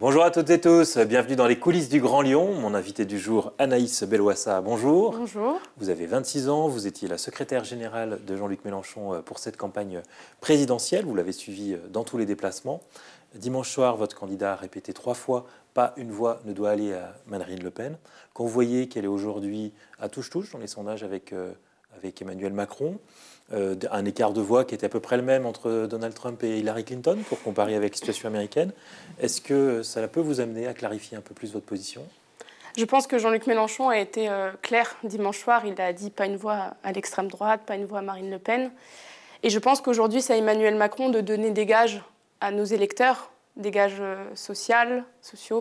Bonjour à toutes et tous, bienvenue dans les coulisses du Grand Lyon. Mon invité du jour, Anaïs Beloissa. bonjour. Bonjour. Vous avez 26 ans, vous étiez la secrétaire générale de Jean-Luc Mélenchon euh, pour cette campagne présidentielle, vous l'avez suivi euh, dans tous les déplacements. Dimanche soir, votre candidat a répété trois fois pas une voix ne doit aller à Marine Le Pen. Quand vous voyez qu'elle est aujourd'hui à touche-touche dans les sondages avec euh, avec Emmanuel Macron, euh, un écart de voix qui était à peu près le même entre Donald Trump et Hillary Clinton, pour comparer avec la situation américaine. Est-ce que ça peut vous amener à clarifier un peu plus votre position je pense que Jean-Luc Mélenchon a été euh, clair dimanche soir. Il a dit pas une voix à l'extrême droite, pas une voix à Marine Le Pen. Et je pense qu'aujourd'hui, c'est à Emmanuel Macron de donner des gages à nos électeurs des gages euh, sociaux,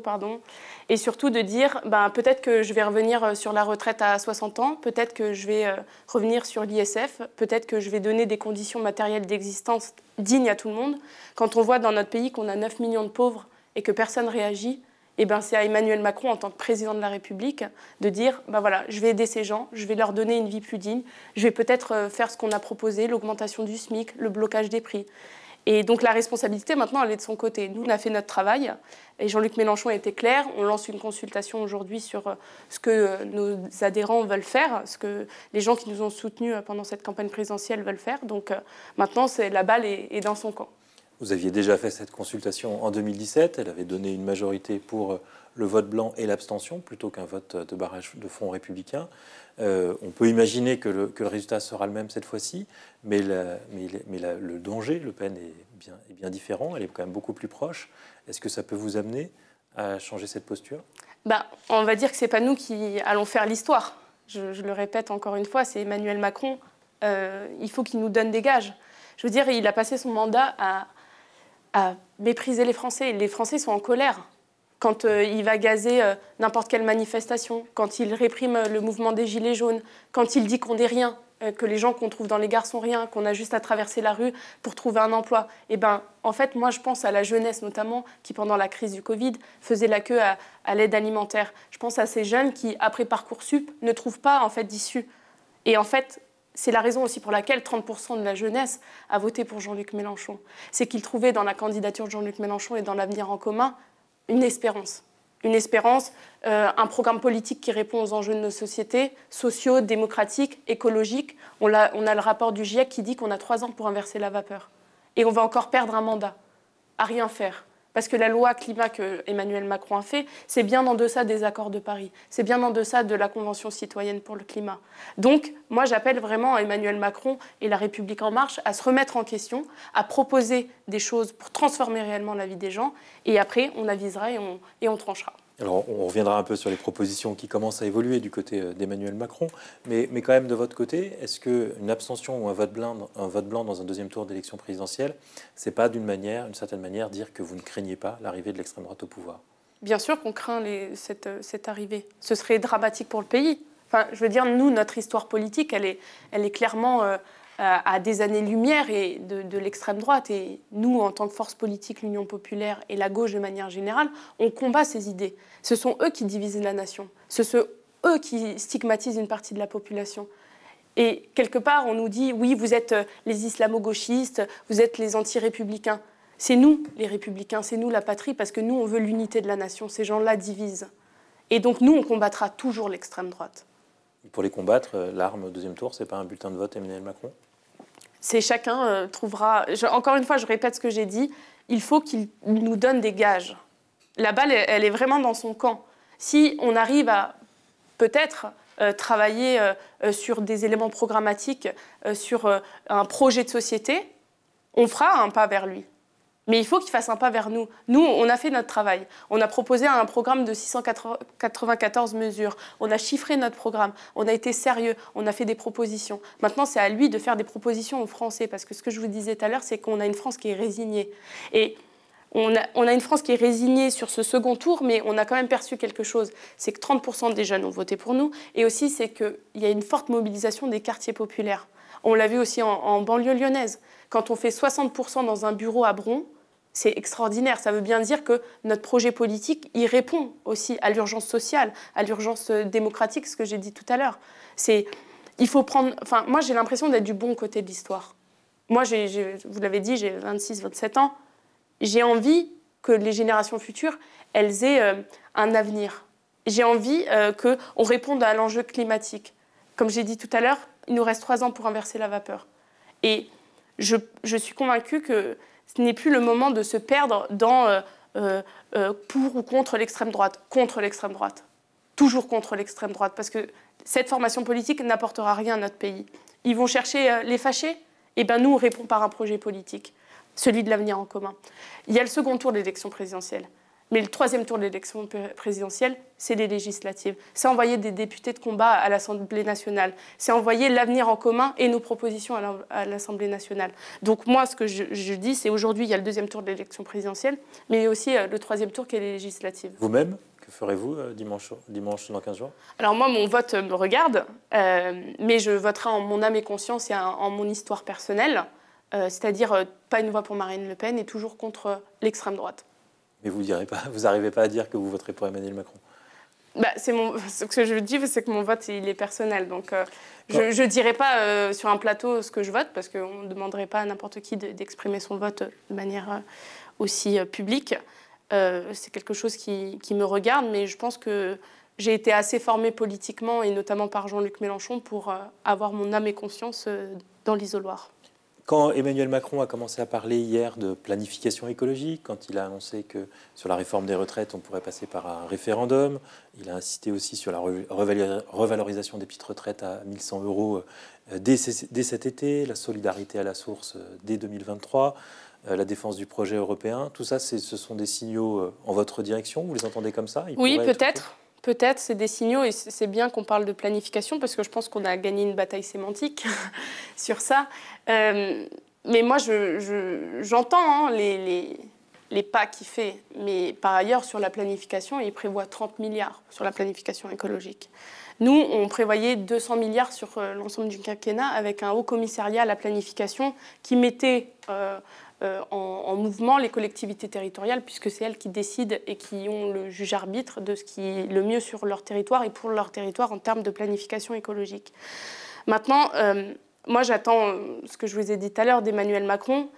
et surtout de dire ben, peut-être que je vais revenir euh, sur la retraite à 60 ans, peut-être que je vais euh, revenir sur l'ISF, peut-être que je vais donner des conditions matérielles d'existence dignes à tout le monde. Quand on voit dans notre pays qu'on a 9 millions de pauvres et que personne réagit, eh ben, c'est à Emmanuel Macron, en tant que président de la République, de dire ben, voilà, je vais aider ces gens, je vais leur donner une vie plus digne, je vais peut-être faire ce qu'on a proposé, l'augmentation du SMIC, le blocage des prix. Et donc la responsabilité, maintenant, elle est de son côté. Nous, on a fait notre travail. Et Jean-Luc Mélenchon a été clair. On lance une consultation aujourd'hui sur euh, ce que euh, nos adhérents veulent faire, ce que les gens qui nous ont soutenus euh, pendant cette campagne présidentielle veulent faire. Donc maintenant, la balle est, est dans son camp. Vous aviez déjà fait cette consultation en 2017. Elle avait donné une majorité pour euh, le vote blanc et l'abstention plutôt qu'un vote de barrage de fonds républicain. Euh, on peut imaginer que le, que le, résultat sera le même cette fois-ci, mais, mais, le danger, Le Pen, est bien, bien différent. Elle est quand même beaucoup plus proche. Est-ce que ça peut vous amener à changer cette posture ben, On va dire que ce n'est pas nous qui allons faire l'histoire. Je, le répète encore une fois, c'est Emmanuel Macron. Euh, il faut qu'il nous donne des gages. Je veux dire, il a passé son mandat à mépriser les Français. Les Français sont en colère quand euh, il va gazer euh, n'importe quelle manifestation, quand il réprime euh, le mouvement des Gilets jaunes, quand il dit qu'on n'est rien, que les gens qu'on trouve dans les gares sont rien, qu'on a juste à traverser la rue pour trouver un emploi. Et eh ben, en fait, moi, je pense à la jeunesse notamment, qui pendant la crise du Covid faisait la queue à, à l'aide alimentaire. Je pense à ces jeunes qui, après Parcoursup, ne trouvent pas en fait d'issue. Et en fait, c'est la raison aussi pour laquelle 30% de la jeunesse a voté pour Jean-Luc Mélenchon. C'est qu'il trouvait dans la candidature de Jean-Luc Mélenchon et dans l'avenir en commun une espérance. Une espérance, euh, un programme politique qui répond aux enjeux de nos sociétés, sociaux, démocratiques, écologiques. On a, on a le rapport du GIEC qui dit qu'on a trois ans pour inverser la vapeur. Et on va encore perdre un mandat à rien faire. Parce que la loi climat que Emmanuel Macron a fait, c'est bien en deçà des accords de Paris, c'est bien en deçà de la Convention citoyenne pour le climat. Donc, moi, j'appelle vraiment Emmanuel Macron et La République en marche à se remettre en question, à proposer des choses pour transformer réellement la vie des gens, et après, on avisera et on, et on tranchera. Alors, on reviendra un peu sur les propositions qui commencent à évoluer du côté euh, d'Emmanuel Macron, mais, quand même de votre côté, est-ce qu'une abstention ou un vote, blanc, un vote blanc dans un deuxième tour d'élection présidentielle, c'est pas d'une manière, certaine manière, dire que vous ne craignez pas l'arrivée de l'extrême droite au pouvoir Bien sûr qu'on craint euh, cette, arrivée. Ce serait dramatique pour le pays. Enfin, je veux dire, nous, notre histoire politique, elle est, elle est clairement euh, euh, à des années-lumière et de, l'extrême droite. Et nous, en tant que force politique, l'Union populaire et la gauche de manière générale, on combat ces idées. Ce sont eux qui divisent la nation. Ce sont eux qui stigmatisent une partie de la population. Et quelque part, on nous dit, oui, vous êtes euh, les islamo-gauchistes, vous êtes les anti-républicains. C'est nous, les républicains, c'est nous, la patrie, parce que nous, on veut l'unité de la nation. Ces gens-là divisent. Et donc, nous, on combattra toujours l'extrême droite. Pour les combattre, euh, l'arme au deuxième tour, c'est pas un bulletin de vote Emmanuel Macron c'est chacun euh, trouvera. encore une fois, je répète ce que j'ai dit. Il faut qu'il nous donne des gages. La balle, elle, est vraiment dans son camp. Si on arrive à peut-être euh, travailler euh, sur des éléments programmatiques, sur un projet de société, on fera un pas vers lui. Mais il faut qu'il fasse un pas vers nous. Nous, on a fait notre travail. On a proposé un programme de 694 mesures. On a chiffré notre programme. On a été sérieux. On a fait des propositions. Maintenant, c'est à lui de faire des propositions aux Français. Parce que ce que je vous disais tout à l'heure, c'est qu'on a une France qui est résignée. Et on a, une France qui est résignée sur ce second tour, mais on a quand même perçu quelque chose. C'est que 30% des jeunes ont voté pour nous. Et aussi, c'est qu'il y a une forte mobilisation des quartiers populaires. On l'a vu aussi en, en banlieue lyonnaise. Quand on fait 60% dans un bureau à Bron, c'est extraordinaire. Ça veut bien dire que notre projet politique, il répond aussi à l'urgence sociale, à l'urgence euh, démocratique, ce que j'ai dit tout à l'heure. C'est, il faut prendre. Enfin, moi, j'ai l'impression d'être du bon côté de l'histoire. Moi, vous l'avez dit, j'ai 26, 27 ans. J'ai envie que les générations futures, elles aient euh, un avenir. J'ai envie euh, que qu'on réponde à l'enjeu climatique. Comme j'ai dit tout à l'heure, il nous reste trois ans pour inverser la vapeur. Et je, je suis convaincue que ce n'est plus le moment de se perdre dans euh, euh, euh, pour ou contre l'extrême droite. Contre l'extrême droite. Toujours contre l'extrême droite, parce que cette formation politique n'apportera rien à notre pays. Ils vont chercher les fâchés Eh bien, nous, on répond par un projet politique, celui de l'avenir en commun. Il y a le second tour de l'élection présidentielle. Mais le troisième tour de l'élection présidentielle, c'est les législatives. C'est envoyer des députés de combat à l'Assemblée nationale. C'est envoyer l'avenir en commun et nos propositions à l'Assemblée nationale. Donc moi, ce que je, dis, c'est aujourd'hui, il y a le deuxième tour de l'élection présidentielle, mais il y a aussi euh, le troisième tour qui est les législatives. Vous-même que ferez-vous euh, dimanche, dimanche dans 15 jours Alors moi, mon vote me regarde, euh, mais je voterai en mon âme et conscience et en mon histoire personnelle, c'est-à-dire pas une voix pour Marine Le Pen et toujours contre l'extrême droite et vous n'arrivez pas, vous arrivez pas à dire que vous voterez pour Emmanuel Macron bah, c'est ce que je dis, c'est que mon vote, il est personnel. Donc, euh, je ne dirai pas euh, sur un plateau ce que je vote, parce qu'on ne demanderait pas à n'importe qui d'exprimer son vote euh, de manière aussi publique. c'est quelque chose qui, qui, me regarde, mais je pense que j'ai été assez formée politiquement, et notamment par Jean-Luc Mélenchon, pour avoir mon âme et conscience dans l'isoloir. Quand Emmanuel Macron a commencé à parler hier de planification écologique, quand il a annoncé que sur la réforme des retraites, on pourrait passer par un référendum, il a insisté aussi sur la revalorisation des petites retraites à 1100 euros euh, dès, cet été, la solidarité à la source euh, dès 2023, euh, la défense du projet européen, tout ça, ce sont des signaux en votre direction Vous les entendez comme ça Oui, peut-être. être Peut-être, c'est des signaux et c'est bien qu'on parle de planification parce que je pense qu'on a gagné une bataille sémantique sur ça. Euh, mais moi, j'entends je, hein, les, les, pas qu'il fait. Mais par ailleurs, sur la planification, il prévoit 30 milliards sur la planification écologique. Nous, on prévoyait 200 milliards sur euh, l'ensemble du quinquennat avec un haut commissariat à la planification qui mettait euh, euh, en, mouvement les collectivités territoriales, puisque c'est elles qui décident et qui ont le juge arbitre de ce qui est le mieux sur leur territoire et pour leur territoire en termes de planification écologique. Maintenant, euh, moi j'attends euh, ce que je vous ai dit tout à l'heure d'Emmanuel Macron,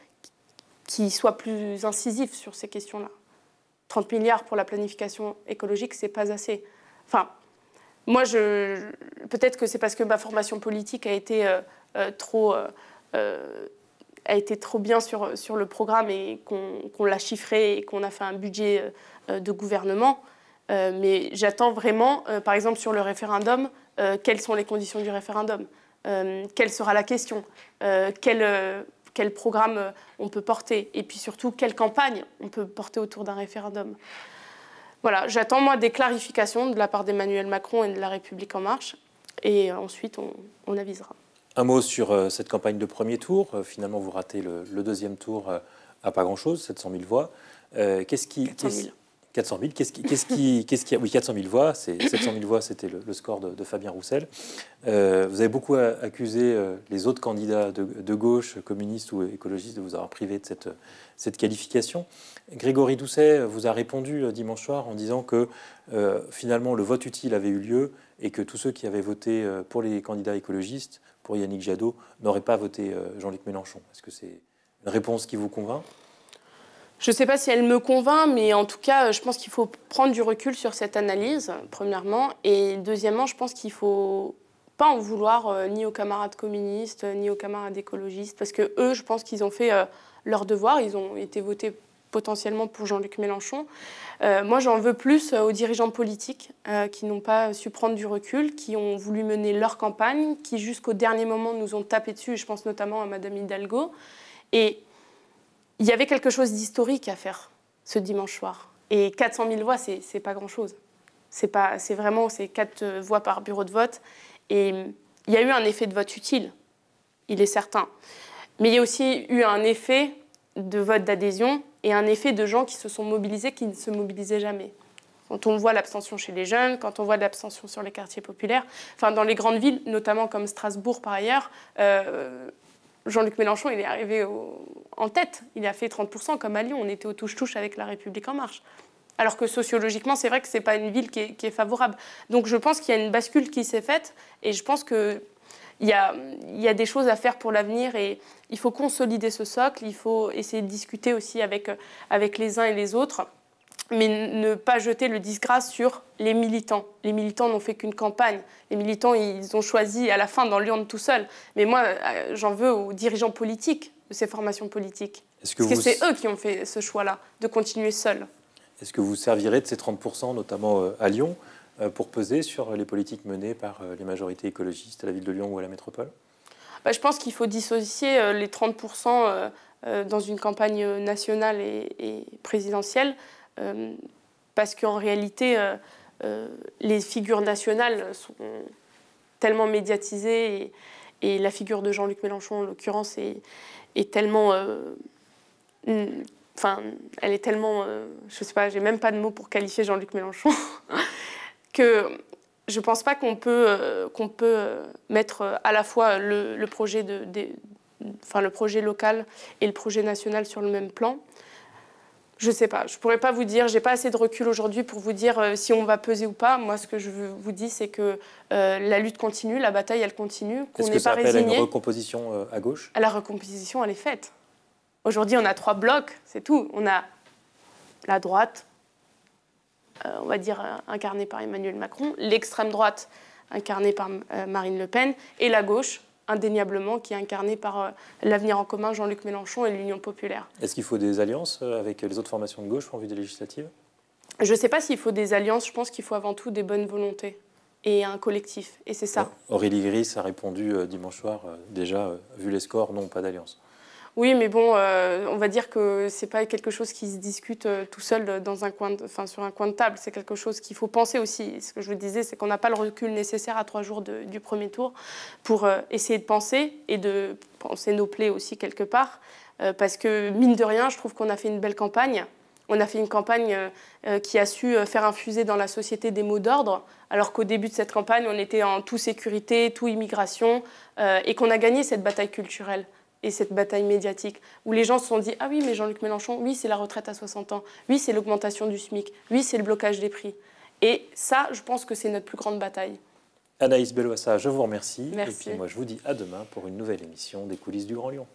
qui soit plus incisif sur ces questions-là. 30 milliards pour la planification écologique, c'est pas assez. Enfin, moi, je, peut-être que c'est parce que ma formation politique a été trop a été trop bien sur, sur le programme et qu'on l'a chiffré et qu'on a fait un budget euh, de gouvernement. Euh, mais j'attends vraiment, euh, par exemple sur le référendum, quelles sont les conditions du référendum, quelle sera la question, quel, quel, programme on peut porter et puis surtout quelle campagne on peut porter autour d'un référendum. Voilà, j'attends moi des clarifications de la part d'Emmanuel Macron et de la République en marche et ensuite on, on avisera. Un mot sur euh, cette campagne de premier tour. Euh, finalement, vous ratez le, deuxième tour euh, à pas grand-chose, 700 000 voix. Qu'est-ce qui, 400 000, qu'est-ce qu'est-ce qui, oui 400 voix, c'est 700 000 voix, c'était le, score de, Fabien Roussel. Euh, vous avez beaucoup accusé euh, les autres candidats de, gauche, communistes ou écologistes, de vous avoir privé de cette, cette qualification. Grégory Doucet vous a répondu euh, dimanche soir en disant que finalement le vote utile avait eu lieu et que tous ceux qui avaient voté pour les candidats écologistes, pour Yannick Jadot, n'auraient pas voté Jean-Luc Mélenchon. Est-ce que c'est une réponse qui vous convainc je ne sais pas si elle me convainc, mais en tout cas, je pense qu'il faut prendre du recul sur cette analyse, premièrement. Et deuxièmement, je pense qu'il ne faut pas en vouloir euh, ni aux camarades communistes, ni aux camarades écologistes, parce que eux, je pense qu'ils ont fait euh, leur devoir. Ils ont été votés potentiellement pour Jean-Luc Mélenchon. Euh, moi, j'en veux plus aux dirigeants politiques qui n'ont pas su prendre du recul, qui ont voulu mener leur campagne, qui jusqu'au dernier moment nous ont tapé dessus, je pense notamment à Madame Hidalgo. Et il y avait quelque chose d'historique à faire ce dimanche soir. Et 400 000 voix, c'est, pas grand-chose. C'est, vraiment c'est 4 euh, voix par bureau de vote. Et hum, il y a eu un effet de vote utile, il est certain. Mais il y a aussi eu un effet de vote d'adhésion et un effet de gens qui se sont mobilisés, qui ne se mobilisaient jamais. Quand on voit l'abstention chez les jeunes, quand on voit l'abstention sur les quartiers populaires, enfin dans les grandes villes, notamment comme Strasbourg par ailleurs, euh, Jean-Luc Mélenchon, il est arrivé en tête. Il a fait 30%, comme à Lyon, on était au touche-touche avec La République En Marche. Alors que sociologiquement, c'est vrai que ce n'est pas une ville qui est, favorable. Donc je pense qu'il y a une bascule qui s'est faite et je pense qu'il y a, a des choses à faire pour l'avenir et il faut consolider ce socle, il faut essayer de discuter aussi avec, avec les uns et les autres mais ne pas jeter le disgrâce sur les militants. Les militants n'ont fait qu'une campagne. Les militants, ils ont choisi à la fin dans de tout seul. Mais moi, euh, j'en veux aux dirigeants politiques de ces formations politiques. est que c'est eux qui ont fait ce choix-là, de continuer seuls Est-ce que vous servirez de ces 30%, notamment euh, à Lyon, euh, pour peser sur les politiques menées par les majorités écologistes à la ville de Lyon ou à la métropole bah, Je pense qu'il faut dissocier les 30% dans une campagne nationale et présidentielle euh, parce qu'en réalité, euh, euh, les figures nationales sont tellement médiatisées et, la figure de Jean-Luc Mélenchon, en l'occurrence, est, est, tellement mm, enfin, elle est tellement, je je sais pas, j'ai même pas de mots pour qualifier Jean-Luc Mélenchon, que je pense pas qu'on peut, peut mettre à la fois le, projet enfin, le projet local et le projet national sur le même plan. Je sais pas, je ne pourrais pas vous dire, je n'ai pas assez de recul aujourd'hui pour vous dire euh, si on va peser ou pas. Moi, ce que je vous dis, c'est que euh, la lutte continue, la bataille, elle continue, qu'on n'est pas résigné. Est-ce une recomposition euh, à gauche La recomposition, elle est faite. Aujourd'hui, on a trois blocs, c'est tout. On a la droite, on va dire incarnée par Emmanuel Macron, l'extrême droite incarnée par Marine Le Pen, et la gauche indéniablement qui est incarné par euh, l'avenir en commun, Jean-Luc Mélenchon et l'Union populaire. Est-ce qu'il faut des alliances euh, avec les autres formations de gauche en vue des législatives Je ne sais pas s'il faut des alliances, je pense qu'il faut avant tout des bonnes volontés et un collectif, et c'est ça. Aurélie Gris a répondu euh, dimanche soir, déjà, vu les scores, non, pas d'alliance. Oui, mais bon, euh, on va dire que ce n'est pas quelque chose qui se discute euh, tout seul euh, sur un coin de table. C'est quelque chose qu'il faut penser aussi. Ce que je vous disais, c'est qu'on n'a pas le recul nécessaire à trois jours du premier tour pour essayer de penser et de penser nos plaies aussi quelque part. parce que mine de rien, je trouve qu'on a fait une belle campagne. On a fait une campagne qui a su faire infuser dans la société des mots d'ordre, alors qu'au début de cette campagne, on était en tout sécurité, tout immigration, et qu'on a gagné cette bataille culturelle et cette bataille médiatique où les gens se sont dit Ah oui, mais Jean-Luc Mélenchon, oui, c'est la retraite à 60 ans, oui, c'est l'augmentation du SMIC, oui, c'est le blocage des prix. Et ça, je pense que c'est notre plus grande bataille. Anaïs Belloissa, je vous remercie. Merci. Et puis moi, je vous dis à demain pour une nouvelle émission des coulisses du Grand Lyon.